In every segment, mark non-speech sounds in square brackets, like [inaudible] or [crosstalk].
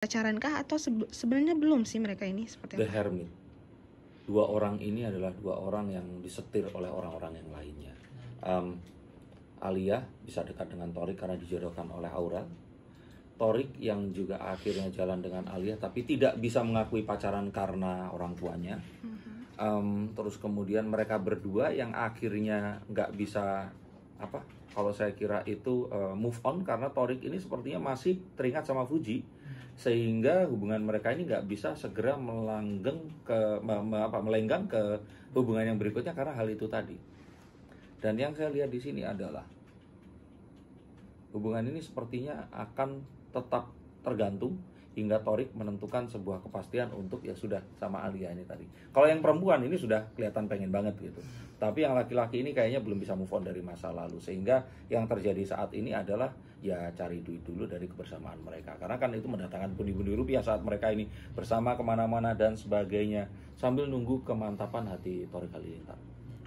pacaran kah atau sebenarnya belum sih mereka ini seperti The apa? Hermit. Dua orang ini adalah dua orang yang disetir oleh orang-orang yang lainnya. Um, Alia bisa dekat dengan Torik karena dijodohkan oleh Aura. Torik yang juga akhirnya jalan dengan Alia tapi tidak bisa mengakui pacaran karena orang tuanya. Um, terus kemudian mereka berdua yang akhirnya nggak bisa apa kalau saya kira itu uh, move on karena Torik ini sepertinya masih teringat sama Fuji sehingga hubungan mereka ini nggak bisa segera melanggeng ke me, me, apa melenggang ke hubungan yang berikutnya karena hal itu tadi. Dan yang saya lihat di sini adalah hubungan ini sepertinya akan tetap tergantung hingga Torik menentukan sebuah kepastian untuk ya sudah sama Alia ini tadi. Kalau yang perempuan ini sudah kelihatan pengen banget gitu. Tapi yang laki-laki ini kayaknya belum bisa move on dari masa lalu sehingga yang terjadi saat ini adalah ya cari duit dulu dari kebersamaan mereka. Karena kan itu mendatangkan pundi-pundi rupiah saat mereka ini bersama kemana-mana dan sebagainya sambil nunggu kemantapan hati Torik kali ini.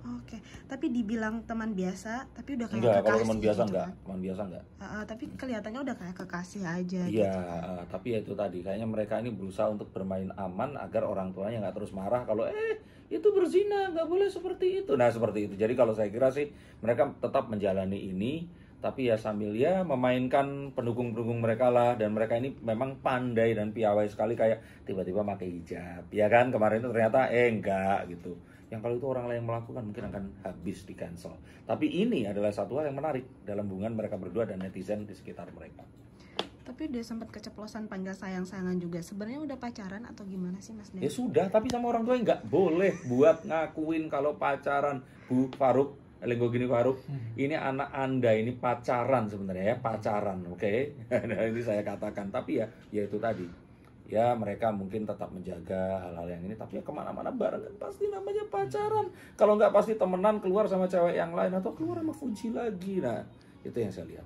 Oke, okay. tapi dibilang teman biasa, tapi udah kayak enggak, kekasih. kalau teman biasa gitu enggak, kan? teman biasa enggak. Uh, tapi kelihatannya udah kayak kekasih aja. Iya, gitu uh, tapi ya itu tadi kayaknya mereka ini berusaha untuk bermain aman agar orang tuanya nggak terus marah kalau eh itu berzina nggak boleh seperti itu. Nah seperti itu. Jadi kalau saya kira sih mereka tetap menjalani ini, tapi ya sambil ya memainkan pendukung-pendukung mereka lah dan mereka ini memang pandai dan piawai sekali kayak tiba-tiba pakai hijab ya kan kemarin itu ternyata eh enggak gitu yang kalau itu orang lain melakukan mungkin akan habis di cancel. Tapi ini adalah satu hal yang menarik dalam hubungan mereka berdua dan netizen di sekitar mereka. Tapi udah sempat keceplosan panggil sayang-sayangan juga. Sebenarnya udah pacaran atau gimana sih Mas Ya sudah, tapi sama orang tua nggak boleh buat ngakuin kalau pacaran Bu Faruk Lego gini Faruk, hmm. ini anak anda ini pacaran sebenarnya ya pacaran, oke? Okay? [laughs] ini saya katakan, tapi ya, ya itu tadi ya mereka mungkin tetap menjaga hal-hal yang ini tapi ya kemana-mana bareng kan pasti namanya pacaran kalau nggak pasti temenan keluar sama cewek yang lain atau keluar sama Fuji lagi nah itu yang saya lihat